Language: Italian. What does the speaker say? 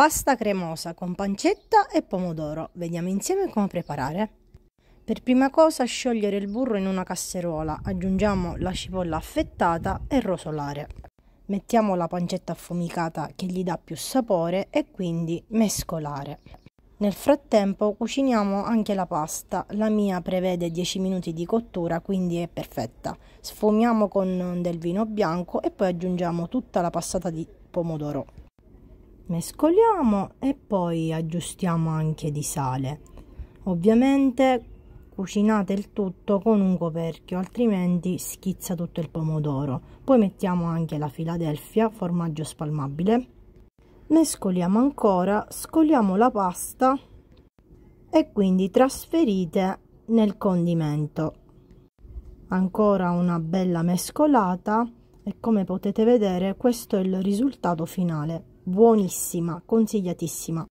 Pasta cremosa con pancetta e pomodoro. Vediamo insieme come preparare. Per prima cosa sciogliere il burro in una casseruola, aggiungiamo la cipolla affettata e rosolare. Mettiamo la pancetta affumicata che gli dà più sapore e quindi mescolare. Nel frattempo cuciniamo anche la pasta, la mia prevede 10 minuti di cottura quindi è perfetta. Sfumiamo con del vino bianco e poi aggiungiamo tutta la passata di pomodoro mescoliamo e poi aggiustiamo anche di sale ovviamente cucinate il tutto con un coperchio altrimenti schizza tutto il pomodoro poi mettiamo anche la filadelfia formaggio spalmabile mescoliamo ancora scoliamo la pasta e quindi trasferite nel condimento ancora una bella mescolata e come potete vedere questo è il risultato finale buonissima consigliatissima